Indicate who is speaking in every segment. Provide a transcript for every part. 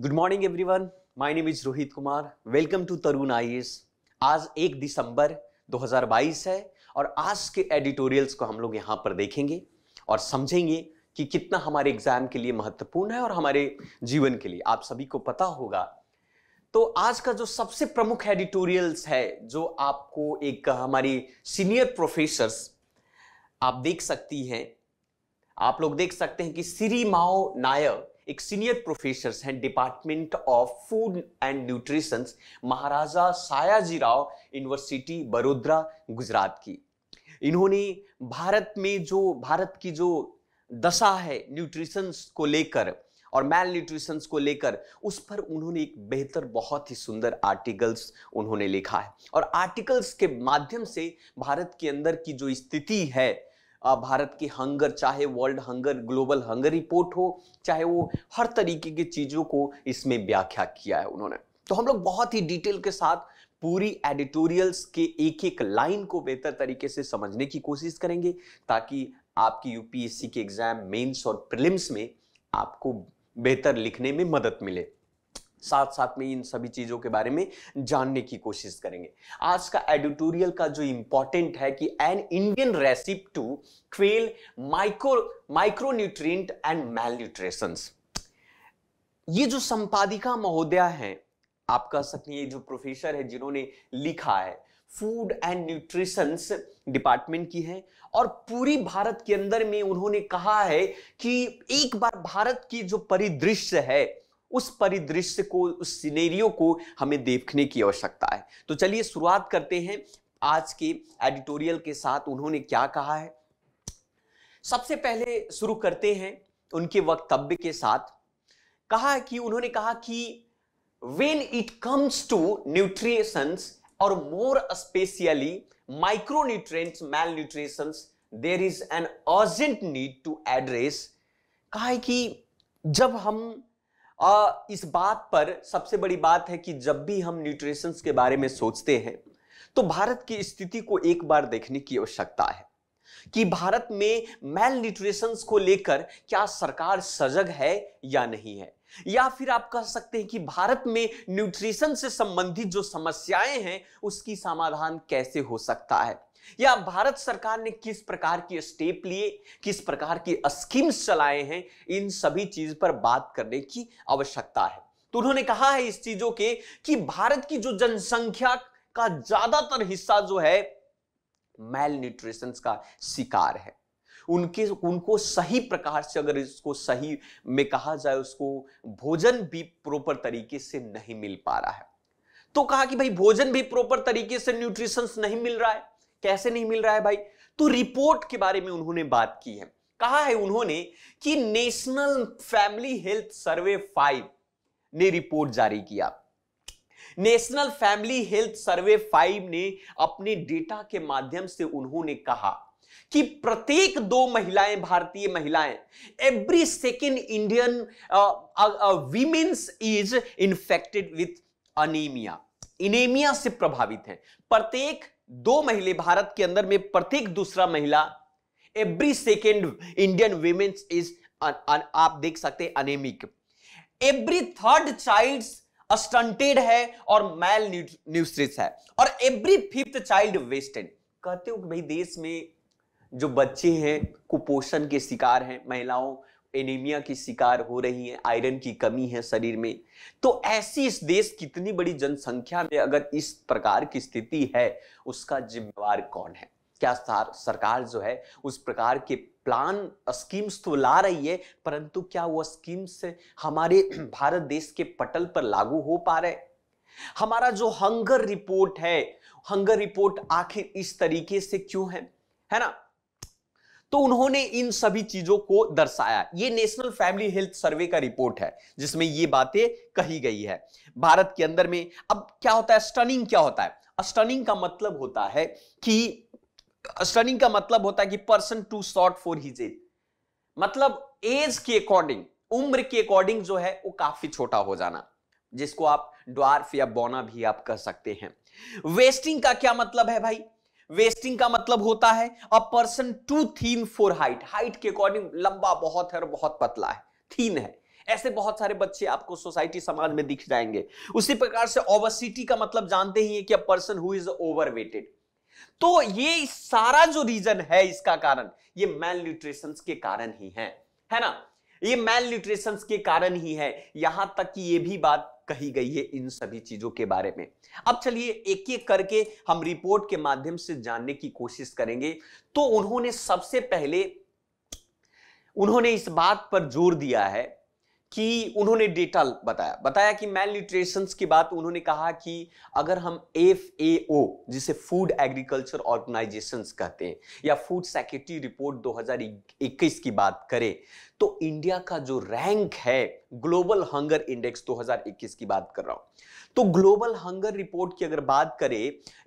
Speaker 1: good morning everyone my name is Rohit Kumar welcome to Tarun I आज एक दिसंबर 2022 है और आज के एडिटोरियल्स को हम लोग यहाँ पर देखेंगे और समझेंगे कि कितना हमारे एग्जाम के लिए महत्वपूर्ण है और हमारे जीवन के लिए आप सभी को पता होगा तो आज का जो सबसे प्रमुख एडिटोरियल्स है जो आपको एक हमारी सीनियर प्रोफेसर्स आप देख सकती हैं आप लोग देख सकते हैं कि श्री माओ नायक एक सीनियर प्रोफेसर हैं department of food and nutrition Maharaja Sayaji Rao university बड़ोदरा गुजरात की इन्होंने भारत में जो भारत की जो दशा है न्यूट्रिशंस को लेकर और मैल न्यूट्रिशंस को लेकर उस पर उन्होंने एक बेहतर बहुत ही सुंदर आर्टिकल्स उन्होंने लिखा है और आर्टिकल्स के माध्यम से भारत के अंदर की जो स्थिति है भारत की हंगर चाहे world hunger global hunger report हो चाहे वो हर तरीके की चीज़ों को इसमें व्याख्या किया है उन्होंने तो हम लोग बहुत ही डिटेल के साथ पूरी एडिटोरियल्स के एक एक लाइन को बेहतर तरीके से समझने की कोशिश करेंगे ताकि आपकी यूपीएससी के एग्जाम मेंस और प्रिलिम्स में आपको बेहतर लिखने में मदद मिले साथ साथ में इन सभी चीज़ों के बारे में जानने की कोशिश करेंगे आज का एडिटोरियल का जो इंपॉर्टेंट है कि an Indian recipe to quell micro micronutrient and mal ये जो संपादिका महोदया है आप कह सकते हैं ये जो प्रोफेसर है जिन्होंने लिखा है फूड एंड न्यूट्रिशंस डिपार्टमेंट की है और पूरी भारत के अंदर में उन्होंने कहा है कि एक बार भारत की जो परिदृश्य है उस परिदृश्य को उस सिनेरियो को हमें देखने की आवश्यकता है तो चलिए शुरुआत करते हैं आज के एडिटोरियल के साथ उन्होंने क्या कहा है सबसे पहले शुरू करते हैं उनके वक्तव्य के साथ कहा कि उन्होंने कहा कि when it comes to nutritions और more specially micro mal nutritions there is an urgent need to address कहा है कि जब हम आ, इस बात पर सबसे बड़ी बात है कि जब भी हम न्यूट्रिशंस के बारे में सोचते हैं तो भारत की स्थिति को एक बार देखने की आवश्यकता है कि भारत में मेल न्यूट्रिशंस को लेकर क्या सरकार सजग है या नहीं है या फिर आप कह सकते हैं कि भारत में न्यूट्रिशन से संबंधित जो समस्याएं हैं उसकी समाधान कैसे हो सकता है या भारत सरकार ने किस प्रकार की स्टेप लिए किस प्रकार की स्कीम्स चलाए हैं इन सभी चीज पर बात करने की आवश्यकता है तो उन्होंने कहा है इस चीजों के कि भारत की जो जनसंख्या का ज्यादातर हिस्सा जो है मेल न्यूट्रिशन का शिकार है उनके उनको सही प्रकार से अगर इसको सही में कहा जाए उसको भोजन भी प्रॉपर तरीके से नहीं मिल पा रहा है तो कहा कि भाई भोजन भी प्रॉपर तरीके से न्यूट्रिशंस नहीं मिल रहा है कैसे नहीं मिल रहा है भाई तो रिपोर्ट के बारे में उन्होंने बात की है कहा है उन्होंने कि national family health survey five ने रिपोर्ट जारी किया national family health survey five ने अपने डेटा के माध्यम से उन्होंने कहा कि प्रत्येक दो महिलाएं भारतीय महिलाएं every second Indian womens is infected with anaemia anaemia से प्रभावित है प्रत्येक दो महिले भारत के अंदर में प्रत्येक दूसरा महिला every second Indian womens is आप देख सकते anaemic every third child stunted है और मैल न्यूस्ट्रिस है और एवरी फिफ्थ चाइल्ड वेस्टेड कहते हो कि भाई देश में जो बच्चे हैं कुपोषण के शिकार हैं महिलाओं एनीमिया की शिकार हो रही हैं आयरन की कमी है शरीर में तो ऐसी इस देश कितनी बड़ी जनसंख्या में अगर इस प्रकार की स्थिति है उसका जिम्मेवार कौन है क्या सरकार जो है उस प्रकार के प्लान स्कीम्स तो ला रही है परंतु क्या वो स्कीम्स हमारे भारत देश के पटल पर लागू हो पा रहे हमारा जो हंगर रिपोर्ट है हंगर रिपोर्ट आखिर इस तरीके से क्यों है है ना तो उन्होंने इन सभी चीजों को दर्शाया ये नेशनल फैमिली हेल्थ सर्वे का रिपोर्ट है जिसमें ये बातें कही गई है भारत के अंदर में अब क्या होता है स्टनिंग क्या होता है स्टनिंग का मतलब होता है कि स्टनिंग का मतलब होता है कि person too short for his age मतलब एज के अकॉर्डिंग उम्र के अकॉर्डिंग जो है वो काफी छोटा हो जाना जिसको आप ड्वार्फ या बोना भी आप कह सकते हैं वेस्टिंग का क्या मतलब है भाई वेस्टिंग का मतलब होता है a person too thin for height height के अकॉर्डिंग लंबा बहुत है और बहुत पतला है थीन है ऐसे बहुत सारे बच्चे आपको सोसाइटी समाज में दिख जाएंगे उसी प्रकार से ओवरसिटी का मतलब जानते ही है कि a person who is overweighted तो ये सारा जो रीजन है इसका कारण ये मैल न्यूट्रिशन के कारण ही है है ना ये मैल न्यूट्रिशन के कारण ही है यहां तक कि ये भी बात कही गई है इन सभी चीजों के बारे में अब चलिए एक एक करके हम रिपोर्ट के माध्यम से जानने की कोशिश करेंगे तो उन्होंने सबसे पहले उन्होंने इस बात पर जोर दिया है कि उन्होंने डेटा बताया बताया कि मैल न्यूट्रेशन की बात उन्होंने कहा कि अगर हम एफ ए ओ जिसे फूड एग्रीकल्चर ऑर्गेनाइजेशन कहते हैं या फूड सेक्रेटरी रिपोर्ट 2021 की बात करें तो इंडिया का जो रैंक है ग्लोबल हंगर इंडेक्स 2021 की बात कर रहा हूं तो ग्लोबल हंगर रिपोर्ट की अगर बात करें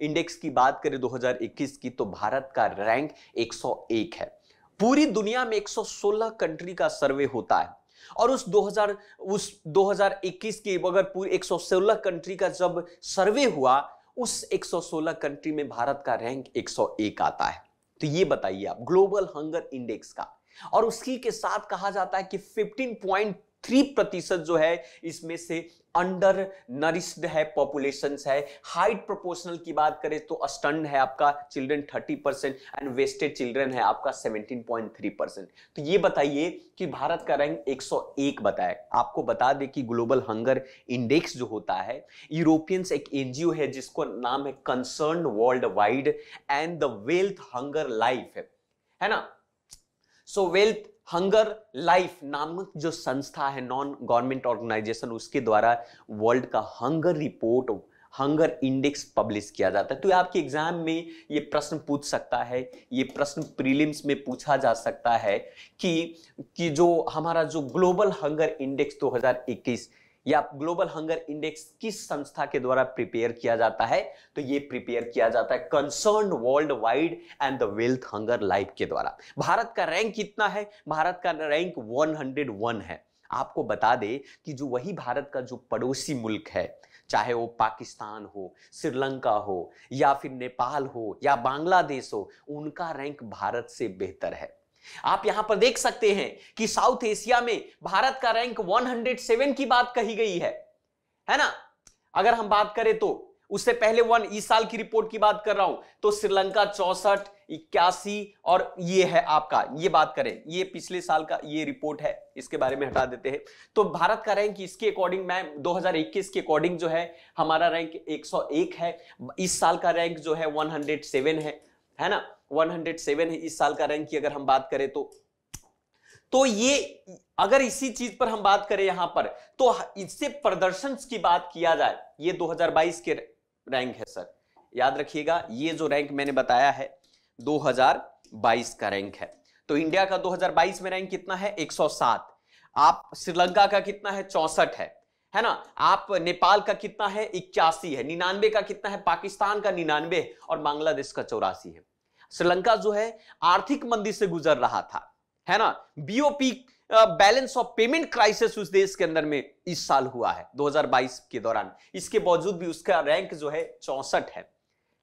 Speaker 1: इंडेक्स की बात करें 2021 की तो भारत का रैंक 101 है पूरी दुनिया में 116 कंट्री का सर्वे होता है और उस 2000 उस 2021 के अगर पूरी 116 कंट्री का जब सर्वे हुआ उस 116 कंट्री में भारत का रैंक 101 आता है तो ये बताइए आप ग्लोबल हंगर इंडेक्स का और उसकी के साथ कहा जाता है कि 15.2 थ्री प्रतिशत जो है इसमें से अंडर नरिस्ड है पॉपुलेशन है हाइट प्रोपोर्शनल की बात करें तो अस्टंड है आपका children 30 percent and wasted children है आपका 17.3 परसेंट तो ये बताइए कि भारत का रैंक 101 बताए आपको बता दें कि ग्लोबल हंगर इंडेक्स जो होता है यूरोपियंस एक एनजीओ है जिसको नाम है Concern Worldwide and the Welthungerhilfe है है ना so so Welthungerhilfe नामक जो संस्था है नॉन गवर्नमेंट ऑर्गेनाइजेशन उसके द्वारा वर्ल्ड का hunger report hunger index publish किया जाता है तो आपके एग्जाम में ये प्रश्न पूछ सकता है ये प्रश्न प्रीलिम्स में पूछा जा सकता है कि कि जो हमारा जो ग्लोबल हंगर इंडेक्स 2021 या ग्लोबल हंगर इंडेक्स किस संस्था के द्वारा प्रिपेयर किया जाता है तो ये प्रिपेयर किया जाता है Concern Worldwide and the Welthungerhilfe के द्वारा भारत का रैंक कितना है भारत का रैंक 101 है आपको बता दे कि जो वही भारत का जो पड़ोसी मुल्क है चाहे वो पाकिस्तान हो श्रीलंका हो या फिर नेपाल हो या बांग्लादेश हो उनका रैंक भारत से बेहतर है आप यहां पर देख सकते हैं कि साउथ एशिया में भारत का रैंक 107 की बात कही गई है है ना अगर हम बात करें तो उससे पहले वन इस साल की रिपोर्ट की बात कर रहा हूं तो श्रीलंका चौसठ इक्यासी और ये है आपका ये बात करें ये पिछले साल का ये रिपोर्ट है इसके बारे में हटा देते हैं तो भारत का रैंक इसके अकॉर्डिंग मैम 2021 के अकॉर्डिंग जो है हमारा रैंक 101 है इस साल का रैंक जो है 107 है है ना 107 है इस साल का रैंक की अगर हम बात करें तो तो ये अगर इसी चीज पर हम बात करें यहां पर तो इससे प्रदर्शन की बात किया जाए ये 2022 के रैंक है सर याद रखिएगा ये जो रैंक मैंने बताया है 2022 का रैंक है तो इंडिया का 2022 में रैंक कितना है 107 आप श्रीलंका का कितना है चौसठ है है ना आप नेपाल का कितना है इक्यासी है निन्यानवे का कितना है पाकिस्तान का निन्यानवे और बांग्लादेश का चौरासी है श्रीलंका जो है आर्थिक मंदी से गुजर रहा था है ना BOP balance of payment crisis उस देश के अंदर में इस साल हुआ है 2022 के दौरान इसके बावजूद भी उसका रैंक जो है चौसठ है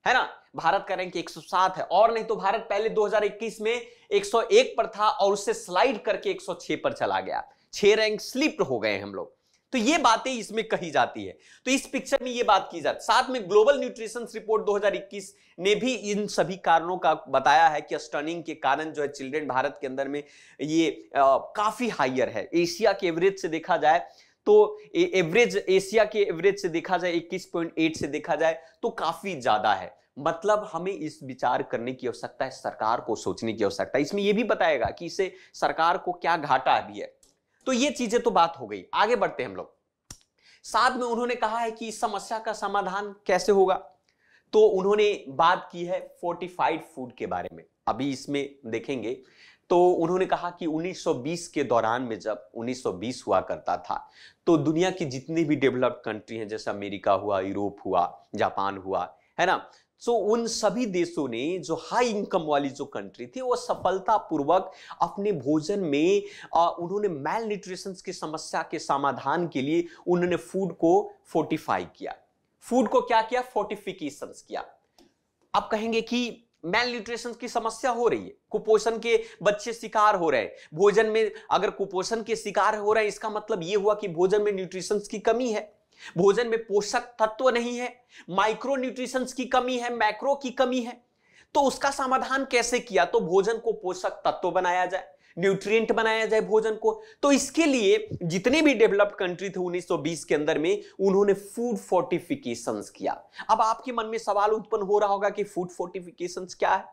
Speaker 1: है ना भारत का रैंक 107 है और नहीं तो भारत पहले 2021 में 101 पर था और उससे स्लाइड करके 106 पर चला गया छह रैंक स्लिप हो गए हम लोग तो ये बातें इसमें कही जाती है तो इस पिक्चर में ये बात की जाती है साथ में ग्लोबल न्यूट्रिशन रिपोर्ट 2021 ने भी इन सभी कारणों का बताया है कि स्टर्निंग के कारण जो है चिल्ड्रेन भारत के अंदर में ये आ, काफी हाइयर है एशिया के एवरेज से देखा जाए तो एवरेज एशिया के एवरेज से देखा जाए 21.8 से देखा जाए तो काफी ज्यादा है मतलब हमें इस विचार करने की आवश्यकता है सरकार को सोचने की आवश्यकता है इसमें यह भी बताएगा कि इसे सरकार को क्या घाटा भी है तो ये चीजें तो बात हो गई आगे बढ़ते हम लोग साथ में उन्होंने कहा है कि समस्या का समाधान कैसे होगा तो उन्होंने बात की है फोर्टिफाइड फूड के बारे में अभी इसमें देखेंगे तो उन्होंने कहा कि 1920 के दौरान में जब 1920 हुआ करता था तो दुनिया की जितनी भी डेवलप्ड कंट्री हैं जैसे अमेरिका हुआ यूरोप हुआ जापान हुआ है ना सो so, उन सभी देशों ने जो हाई इनकम वाली जो कंट्री थी वो सफलतापूर्वक अपने भोजन में आ, उन्होंने मेल न्यूट्रिशंस की समस्या के समाधान के लिए उन्होंने फूड को फोर्टिफाई किया फूड को क्या किया फोर्टिफिकेशन किया आप कहेंगे कि मेल न्यूट्रिशन की समस्या हो रही है कुपोषण के बच्चे शिकार हो रहे हैं भोजन में अगर कुपोषण के शिकार हो रहे हैं इसका मतलब ये हुआ कि भोजन में न्यूट्रिशंस की कमी है भोजन में पोषक तत्व नहीं है माइक्रो न्यूट्रिशंस की कमी है मैक्रो की कमी है तो उसका समाधान कैसे किया तो भोजन को पोषक तत्व बनाया जाए न्यूट्रिएंट बनाया जाए भोजन को तो इसके लिए जितने भी डेवलप्ड कंट्री थे 1920 के अंदर में उन्होंने फूड फोर्टिफिकेशन किया अब आपके मन में सवाल उत्पन्न हो रहा होगा कि फूड फोर्टिफिकेशन क्या है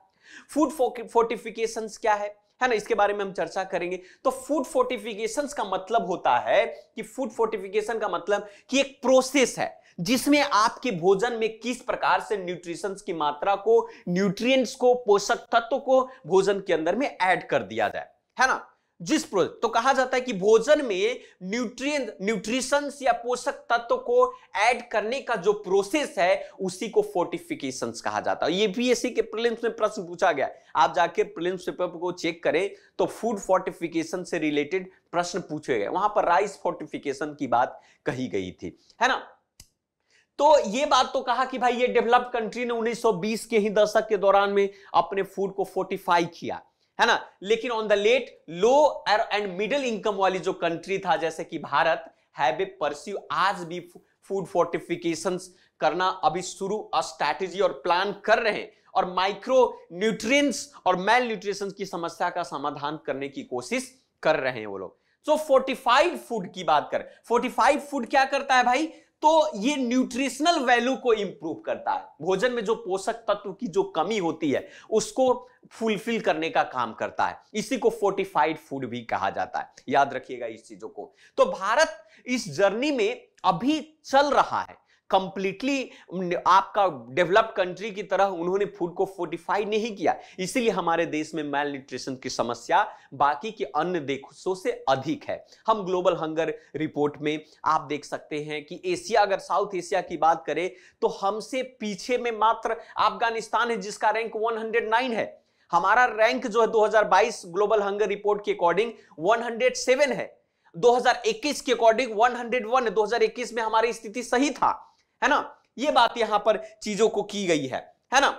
Speaker 1: फूड फोर्टिफिकेशन क्या है है ना इसके बारे में हम चर्चा करेंगे तो फूड फोर्टिफिकेशन का मतलब होता है कि फूड फोर्टिफिकेशन का मतलब कि एक प्रोसेस है जिसमें आपके भोजन में किस प्रकार से न्यूट्रिशंस की मात्रा को न्यूट्रिएंट्स को पोषक तत्व को भोजन के अंदर में ऐड कर दिया जाए है ना जिस प्रोजेक्ट तो कहा जाता है कि भोजन में न्यूट्रिय न्यूट्रिशंस या पोषक तत्व को ऐड करने का जो प्रोसेस है उसी को फोर्टिफिकेशन कहा जाता है ये भी इसी के प्रिलिम्स में प्रश्न पूछा गया आप जाके प्रिलिम्स पेपर को चेक करें तो फूड फोर्टिफिकेशन से रिलेटेड प्रश्न पूछे गए वहां पर राइस फोर्टिफिकेशन की बात कही गई थी है ना तो ये बात तो कहा कि भाई ये डेवलप कंट्री ने 1920 के ही दशक के दौरान में अपने फूड को फोर्टिफाई किया है ना लेकिन on the late low and middle income वाली जो कंट्री था जैसे कि भारत हैव परस्यू आज भी फूड फोर्टिफिकेशन करना अभी शुरू और स्ट्रैटेजी और प्लान कर रहे हैं और माइक्रो न्यूट्रिएंट्स और मेल न्यूट्रिशन की समस्या का समाधान करने की कोशिश कर रहे हैं वो लोग सो फोर्टिफाइड फूड की बात कर फोर्टिफाइड फूड क्या करता है भाई तो ये न्यूट्रिशनल वैल्यू को इंप्रूव करता है भोजन में जो पोषक तत्व की जो कमी होती है उसको फुलफिल करने का काम करता है इसी को फोर्टिफाइड फूड भी कहा जाता है याद रखिएगा इस चीजों को तो भारत इस जर्नी में अभी चल रहा है कंप्लीटली आपका डेवलप्ड कंट्री की तरह उन्होंने फूड को फोर्टिफाई नहीं किया इसीलिए हमारे देश में मेल न्यूट्रिशन की समस्या बाकी के अन्य देशों से अधिक है हम ग्लोबल हंगर रिपोर्ट में आप देख सकते हैं कि एशिया अगर साउथ एशिया की बात करें तो हमसे पीछे में मात्र अफगानिस्तान है जिसका रैंक 109 है हमारा रैंक जो है 2022 ग्लोबल हंगर रिपोर्ट के अकॉर्डिंग 107 है 2021 के अकॉर्डिंग 101 है 2021 में हमारी स्थिति सही था है ना ये बात यहां पर चीजों को की गई है है ना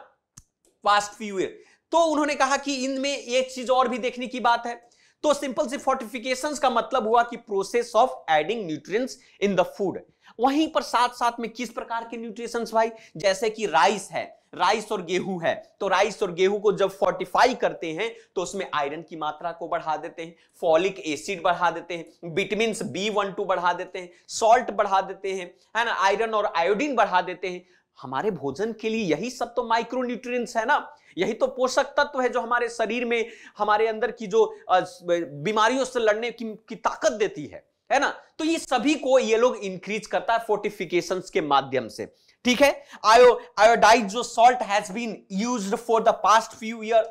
Speaker 1: पास्ट फ्यू ईयर तो उन्होंने कहा कि इनमें एक चीज और भी देखने की बात है तो सिंपल सी फोर्टिफिकेशन का मतलब हुआ कि process of adding nutrients in the food वहीं पर साथ साथ में किस प्रकार के न्यूट्रिशंस भाई जैसे कि राइस है राइस और गेहूं है तो राइस और गेहूं को जब फोर्टिफाई करते हैं तो उसमें आयरन की मात्रा को बढ़ा देते हैं फॉलिक एसिड बढ़ा देते हैं विटामिन बी वन टू बढ़ा देते हैं सॉल्ट बढ़ा देते हैं है ना आयरन और आयोडीन बढ़ा देते हैं हमारे भोजन के लिए यही सब तो माइक्रो न्यूट्रिएंट्स है ना यही तो पोषक तत्व है जो हमारे शरीर में हमारे अंदर की जो बीमारियों से लड़ने की, की ताकत देती है है ना तो ये सभी को ये लोग इंक्रीज करता है फोर्टिफिकेशन के माध्यम से ठीक है आयो आयोडाइज जो salt has been used for the past few year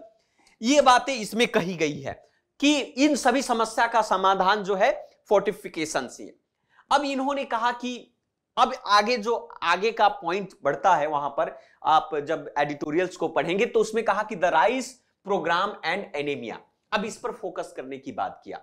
Speaker 1: ये बातें इसमें कही गई है कि इन सभी समस्या का समाधान जो है फोर्टिफिकेशन से अब इन्होंने कहा कि अब आगे जो आगे का पॉइंट बढ़ता है वहां पर आप जब एडिटोरियल्स को पढ़ेंगे तो उसमें कहा कि the rice program and anemia अब इस पर फोकस करने की बात किया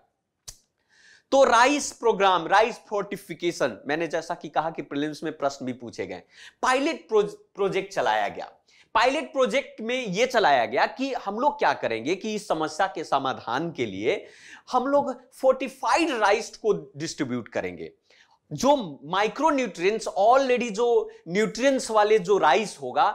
Speaker 1: तो राइस प्रोग्राम राइस फोर्टिफिकेशन मैंने जैसा कि कहा कि प्रिलिम्स में प्रश्न भी पूछे गए पायलट प्रोजेक्ट चलाया गया पायलट प्रोजेक्ट में यह चलाया गया कि हम लोग क्या करेंगे कि इस समस्या के समाधान के लिए हम लोग फोर्टिफाइड राइस को डिस्ट्रीब्यूट करेंगे जो माइक्रो न्यूट्रिएंट्स ऑलरेडी जो न्यूट्रिएंट्स वाले जो राइस होगा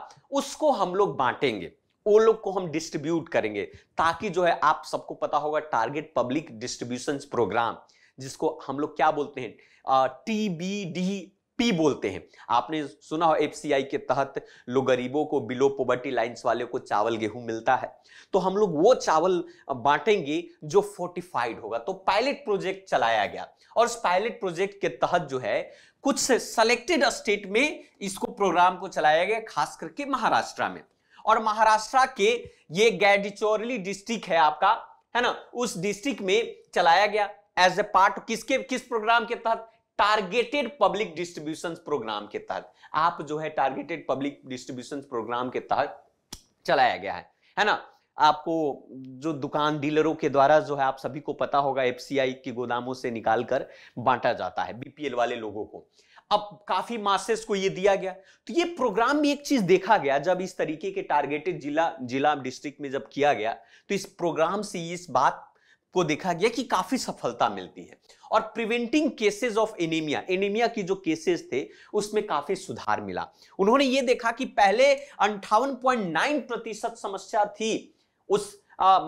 Speaker 1: उसको हम लोग बांटेंगे वो लोग को हम डिस्ट्रीब्यूट करेंगे ताकि जो है आप सबको पता होगा टारगेट पब्लिक डिस्ट्रीब्यूशन प्रोग्राम जिसको हम लोग क्या बोलते हैं टी बी डी पी बोलते हैं आपने सुना हो एफ के तहत लोग गरीबों को बिलो पोवर्टी लाइन्स वाले को चावल गेहूं मिलता है तो हम लोग वो चावल बांटेंगे जो फोर्टिफाइड होगा तो पायलट प्रोजेक्ट चलाया गया और उस पायलट प्रोजेक्ट के तहत जो है कुछ सेलेक्टेड स्टेट में इसको प्रोग्राम को चलाया गया खास करके महाराष्ट्र में और महाराष्ट्र के ये गैडिचोरली डिस्ट्रिक्ट है आपका है ना उस डिस्ट्रिक्ट में चलाया गया एज ए पार्ट किसके किस प्रोग्राम के तहत टारगेटेड पब्लिक डिस्ट्रीब्यूशन प्रोग्राम के तहत आप जो है टारगेटेड पब्लिक डिस्ट्रीब्यूशन प्रोग्राम के तहत चलाया गया है है ना आपको जो दुकान डीलरों के द्वारा जो है आप सभी को पता होगा एफसीआई की गोदामों से निकालकर बांटा जाता है बीपीएल वाले लोगों को अब काफी मासेस को ये दिया गया तो ये प्रोग्राम में एक चीज देखा गया जब इस तरीके के टारगेटेड जिला जिला डिस्ट्रिक्ट में जब किया गया तो इस प्रोग्राम से इस बात को देखा गया कि काफी सफलता मिलती है और preventing cases of anemia anemia की जो केसेस थे उसमें काफी सुधार मिला उन्होंने ये देखा कि पहले अंठावन प्रतिशत समस्या थी उस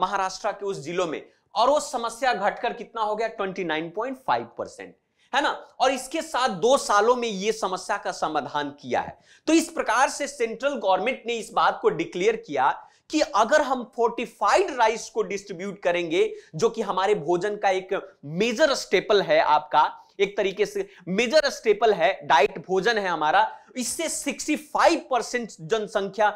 Speaker 1: महाराष्ट्र के उस जिलों में और वो समस्या घटकर कितना हो गया 29.5 परसेंट है ना और इसके साथ दो सालों में ये समस्या का समाधान किया है तो इस प्रकार से सेंट्रल गवर्नमेंट ने इस बात को डिक्लेयर किया कि अगर हम फोर्टिफाइड राइस को डिस्ट्रीब्यूट करेंगे जो कि हमारे भोजन का एक मेजर स्टेपल है आपका एक तरीके से मेजर स्टेपल है डाइट भोजन है हमारा इससे 65 परसेंट जनसंख्या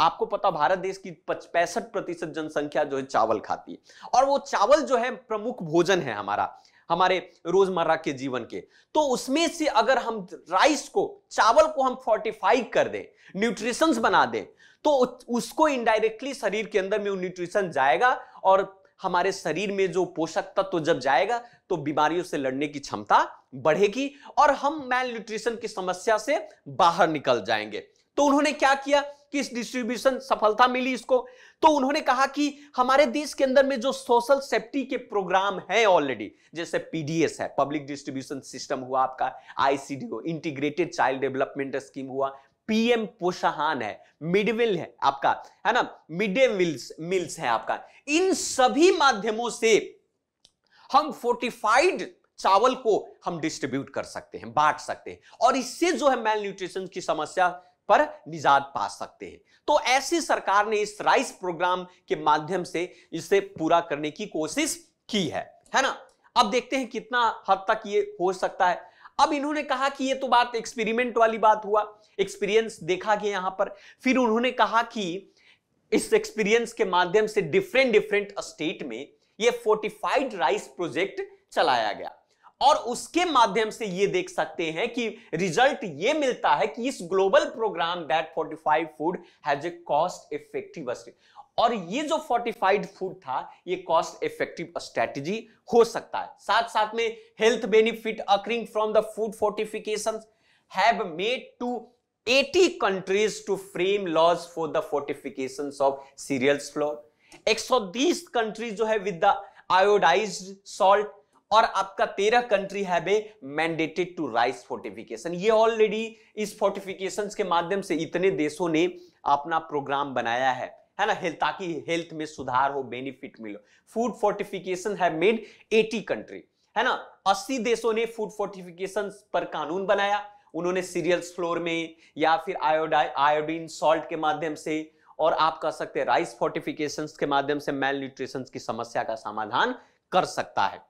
Speaker 1: आपको पता भारत देश की पैंसठ प्रतिशत जनसंख्या जो है चावल खाती है और वो चावल जो है प्रमुख भोजन है हमारा हमारे रोजमर्रा के जीवन के तो उसमें से अगर हम राइस को चावल को हम फोर्टिफाई कर दें न्यूट्रिशंस बना दें तो उसको इनडायरेक्टली शरीर के अंदर में न्यूट्रिशन जाएगा और हमारे शरीर में जो पोषक तत्व तो जब जाएगा तो बीमारियों से लड़ने की क्षमता बढ़ेगी और हम मैल न्यूट्रिशन की समस्या से बाहर निकल जाएंगे तो उन्होंने क्या किया कि इस डिस्ट्रीब्यूशन सफलता मिली इसको तो उन्होंने कहा कि हमारे देश के अंदर में जो सोशल सेफ्टी के प्रोग्राम है ऑलरेडी जैसे पीडीएस है पब्लिक डिस्ट्रीब्यूशन सिस्टम हुआ आपका आईसीडी हो इंटीग्रेटेड चाइल्ड डेवलपमेंट स्कीम हुआ पीएम पोषाहान है मिडविल है आपका है ना मिड डे मिल्स मिल्स है आपका इन सभी माध्यमों से हम फोर्टिफाइड चावल को हम डिस्ट्रीब्यूट कर सकते हैं बांट सकते हैं और इससे जो है मेल न्यूट्रिशन की समस्या पर निजात पा सकते हैं तो ऐसी सरकार ने इस राइस प्रोग्राम के माध्यम से इसे पूरा करने की कोशिश की है है ना अब देखते हैं कितना हद तक ये हो सकता है अब इन्होंने कहा कि ये तो बात एक्सपेरिमेंट वाली बात हुआ एक्सपीरियंस देखा गया यहां पर फिर उन्होंने कहा कि इस एक्सपीरियंस के माध्यम से डिफरेंट डिफरेंट स्टेट में ये फोर्टिफाइड राइस प्रोजेक्ट चलाया गया और उसके माध्यम से ये देख सकते हैं कि रिजल्ट ये मिलता है कि इस global program that fortified food has a cost effective और ये जो फोर्टिफाइड फूड था ये कॉस्ट इफेक्टिव स्ट्रेटजी हो सकता है साथ साथ में health benefit accruing from the food fortification have made to 80 countries to frame laws for the fortification of cereals flour 120 countries जो है विद द आयोडाइज सॉल्ट और आपका तेरह कंट्री है be mandated to rice fortification ये already इस fortification के माध्यम से इतने देशों ने अपना प्रोग्राम बनाया है है ना हेल्थ ताकि हेल्थ में सुधार हो बेनिफिट मिलो फूड फोर्टिफिकेशन है मेड एटी कंट्री है ना अस्सी देशों ने फूड फोर्टिफिकेशन पर कानून बनाया उन्होंने सीरियल्स फ्लोर में या फिर आयोडाइन आयोडीन सॉल्ट के माध्यम से और आप कह सकते हैं राइस फोर्टिफिकेशन के माध्यम से मेल न्यूट्रिशन की समस्या का समाधान कर सकता है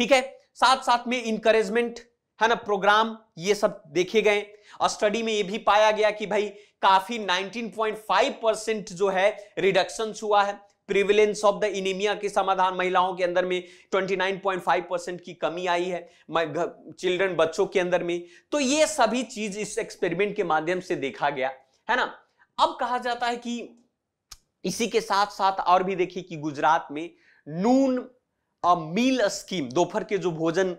Speaker 1: ठीक है साथ साथ में इंकरेजमेंट है ना प्रोग्राम ये सब देखे गए और स्टडी में ये भी पाया गया कि भाई काफी 19.5 परसेंट जो है रिडक्शन हुआ है प्रिविलेंस ऑफ द इनिमिया के समाधान महिलाओं के अंदर में 29.5 परसेंट की कमी आई है चिल्ड्रन बच्चों के अंदर में तो ये सभी चीज इस एक्सपेरिमेंट के माध्यम से देखा गया है ना अब कहा जाता है कि इसी के साथ साथ और भी देखिए कि गुजरात में नून मील स्कीम दोपहर के जो भोजन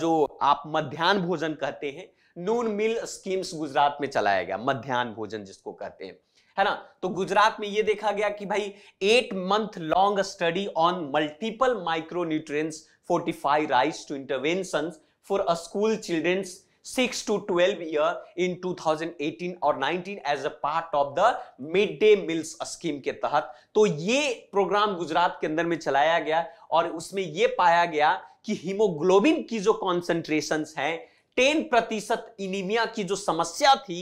Speaker 1: जो आप मध्यान्ह भोजन कहते हैं नून मील स्कीम्स गुजरात में चलाया गया मध्यान्ह भोजन जिसको कहते हैं है ना तो गुजरात में यह देखा गया कि भाई eight month long study on multiple micro nutrients fortify rice to intervention for a school childrens 6 to 12 year in 2018 और 19 as a part of the mid day meals scheme के तहत तो ये प्रोग्राम गुजरात के अंदर में चलाया गया और उसमें यह पाया गया कि हीमोग्लोबिन की जो कॉन्सेंट्रेशन है टेन प्रतिशत इनिमिया की जो समस्या थी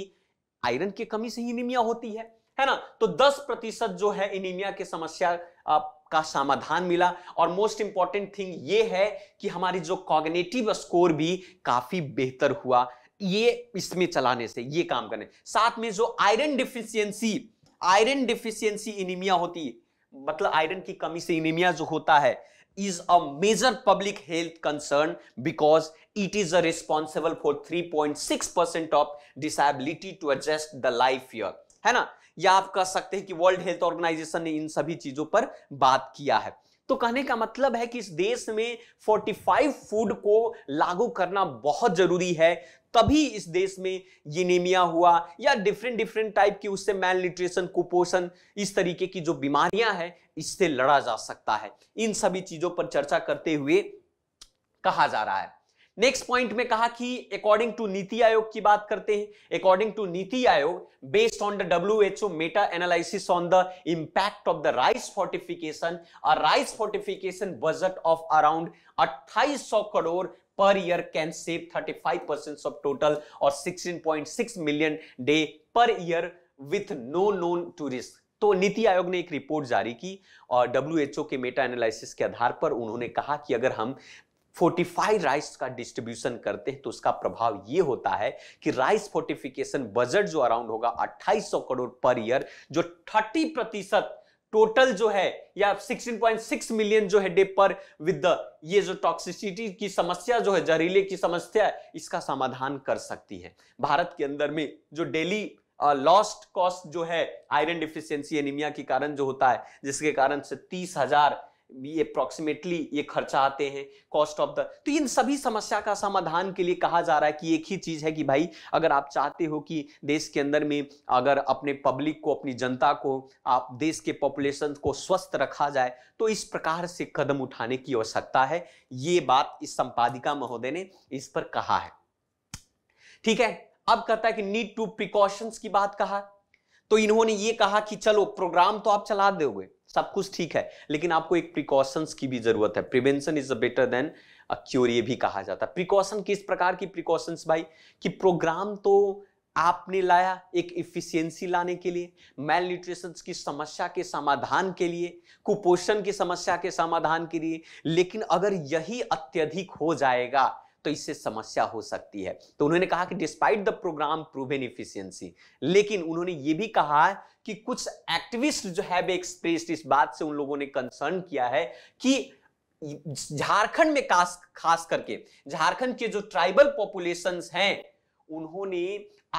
Speaker 1: आयरन की कमी से ही इनिमिया होती है है ना तो 10 प्रतिशत जो है इनिमिया की समस्या का समाधान मिला और मोस्ट इंपॉर्टेंट थिंग ये है कि हमारी जो कॉग्नेटिव स्कोर भी काफी बेहतर हुआ ये इसमें चलाने से ये काम करने साथ में जो iron deficiency iron deficiency anemia होती है मतलब आयरन की कमी से इनिमिया जो होता है is a major public health concern because it is responsible for 3.6% of disability to adjust the life year है ना या आप कह सकते हैं कि वर्ल्ड हेल्थ ऑर्गेनाइजेशन ने इन सभी चीजों पर बात किया है तो कहने का मतलब है कि इस देश में 45 फूड को लागू करना बहुत जरूरी है तभी इस देश में यूनेमिया हुआ या डिफरेंट डिफरेंट टाइप की उससे मैल न्यूट्रिशन कुपोषण इस तरीके की जो बीमारियां हैं इससे लड़ा जा सकता है इन सभी चीजों पर चर्चा करते हुए कहा जा रहा है नेक्स्ट पॉइंट में कहा कि अकॉर्डिंग टू नीति आयोग की बात करते हैं according to NITI Aayog based on the W H O meta analysis on the impact of the rice fortification rice fortification budget of around 2800 crore per year can save 35% of total or 16.6 million day per year with no known to risk तो नीति आयोग ने एक report जारी की और W के Meta analysis के आधार पर उन्होंने कहा कि अगर हम 45 राइस का डिस्ट्रीब्यूशन करते हैं तो उसका प्रभाव ये होता है कि राइस फोर्टिफिकेशन बजट जो अराउंड होगा 2800 करोड़ पर ईयर जो 30 प्रतिशत टोटल जो है या 16.6 मिलियन जो है डे पर विद ये जो टॉक्सिसिटी की समस्या जो है जहरीले की समस्या इसका समाधान कर सकती है भारत के अंदर में जो डेली लॉस्ट कॉस्ट जो है आयरन डिफिशियंसी एनीमिया के कारण जो होता है जिसके कारण से तीस हजार भी अप्रोक्सीमेटली ये खर्चा आते हैं कॉस्ट ऑफ द तो इन सभी समस्या का समाधान के लिए कहा जा रहा है कि एक ही चीज़ है कि भाई अगर आप चाहते हो कि देश के अंदर में अगर अपने पब्लिक को अपनी जनता को आप देश के पॉपुलेशन को स्वस्थ रखा जाए तो इस प्रकार से कदम उठाने की आवश्यकता है ये बात इस संपादिका महोदय ने इस पर कहा है ठीक है अब करता है कि नीड टू प्रिकॉशंस की बात कहा तो इन्होंने ये कहा कि चलो प्रोग्राम तो आप चला दोगे सब कुछ ठीक है लेकिन आपको एक प्रिकॉशंस की भी जरूरत है prevention is better than cure ये भी कहा जाता है प्रिकॉशन किस प्रकार की प्रिकॉशंस भाई कि प्रोग्राम तो आपने लाया एक इफिशियंसी लाने के लिए मेल न्यूट्रिशन की समस्या के समाधान के लिए कुपोषण की समस्या के समाधान के लिए लेकिन अगर यही अत्यधिक हो जाएगा तो इससे समस्या हो सकती है तो उन्होंने कहा कि despite the program proven efficiency लेकिन उन्होंने ये भी कहा कि कुछ एक्टिविस्ट जो है एक्सप्रेस इस बात से उन लोगों ने कंसर्न किया है कि झारखंड में खास खास करके झारखंड के जो ट्राइबल पॉपुलेशन हैं उन्होंने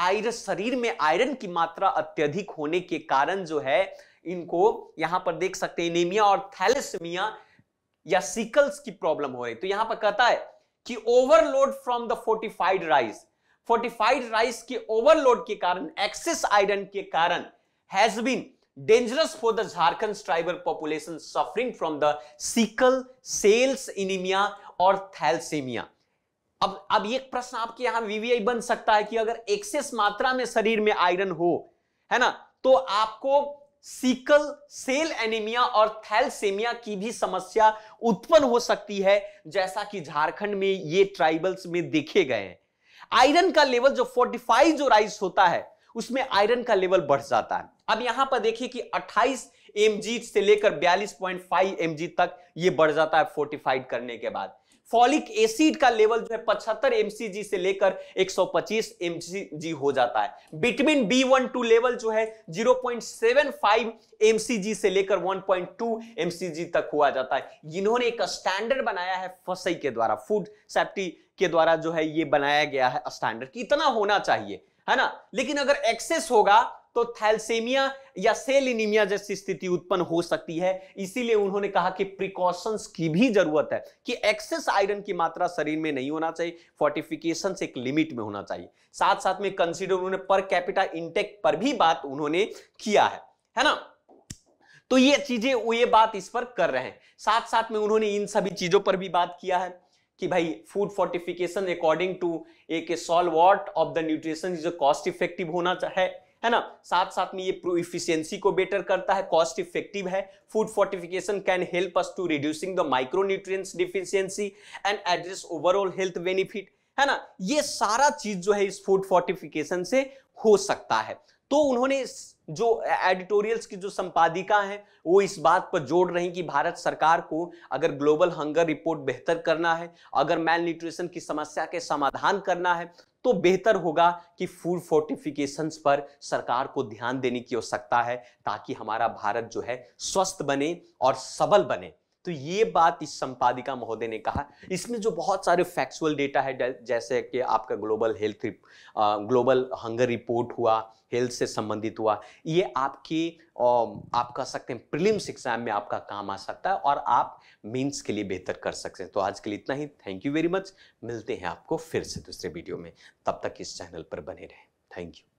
Speaker 1: आयरन शरीर में आयरन की मात्रा अत्यधिक होने के कारण जो है इनको यहां पर देख सकते हैं एनीमिया और थैलेसमिया या सिकल्स की प्रॉब्लम हो रही तो यहां पर कहता है कि overload from the fortified rice fortified rice के ओवरलोड के कारण एक्सेस आयरन के कारण has been dangerous for the Jharkhand tribal population suffering from the sickle cells anemia और थैलसीमिया अब अब एक प्रश्न आपके यहां वीवीआई बन सकता है कि अगर एक्सेस मात्रा में शरीर में आयरन हो है ना तो आपको सीकल सेल एनीमिया और थैलसेमिया की भी समस्या उत्पन्न हो सकती है जैसा कि झारखंड में ये ट्राइबल्स में देखे गए हैं आयरन का लेवल जो 45 जो राइस होता है उसमें आयरन का लेवल बढ़ जाता है अब यहां पर देखिए कि 28 एम से लेकर 42.5 एम तक ये बढ़ जाता है फोर्टिफाइड करने के बाद फॉलिक एसिड का लेवल जो है पचहत्तर एमसीजी से लेकर 125 एमसीजी हो जाता है between B one two level जो है 0.75 एमसीजी से लेकर 1.2 एमसीजी तक हुआ जाता है इन्होंने एक स्टैंडर्ड बनाया है फसई के द्वारा फूड सेफ्टी के द्वारा जो है ये बनाया गया है स्टैंडर्ड कितना इतना होना चाहिए है ना लेकिन अगर एक्सेस होगा तो थैलसेमिया या सेलिनीमिया जैसी स्थिति उत्पन्न हो सकती है इसीलिए उन्होंने कहा कि प्रिकॉशंस की भी जरूरत है कि एक्सेस आयरन की मात्रा शरीर में नहीं होना चाहिए फोर्टिफिकेशन एक लिमिट में होना चाहिए साथ साथ में कंसिडर उन्होंने पर कैपिटा इंटेक पर भी बात उन्होंने किया है है ना तो ये चीजें वो ये बात इस पर कर रहे हैं साथ साथ में उन्होंने इन सभी चीजों पर भी बात किया है कि भाई फूड फोर्टिफिकेशन अकॉर्डिंग टू एक solve what of the nutrition is cost effective होना है है ना साथ साथ में ये इफिशियंसी को बेटर करता है कॉस्ट इफेक्टिव है food fortification can help us to reducing the micronutrients deficiency and address overall health benefit है ना ये सारा चीज जो है इस फूड फोर्टिफिकेशन से हो सकता है तो उन्होंने जो एडिटोरियल्स की जो संपादिका है वो इस बात पर जोड़ रही कि भारत सरकार को अगर ग्लोबल हंगर रिपोर्ट बेहतर करना है अगर मेल न्यूट्रिशन की समस्या के समाधान करना है तो बेहतर होगा कि फूड फोर्टिफिकेशन पर सरकार को ध्यान देने की आवश्यकता है ताकि हमारा भारत जो है स्वस्थ बने और सबल बने तो ये बात इस संपादिका महोदय ने कहा इसमें जो बहुत सारे फैक्चुअल डेटा है जैसे कि आपका global health global hunger report हुआ हेल्थ से संबंधित हुआ ये आपके आप कह सकते हैं प्रिलिम्स एग्जाम में आपका काम आ सकता है और आप मीन्स के लिए बेहतर कर सकते हैं तो आज के लिए इतना ही थैंक यू वेरी मच मिलते हैं आपको फिर से दूसरे वीडियो में तब तक इस चैनल पर बने रहें थैंक यू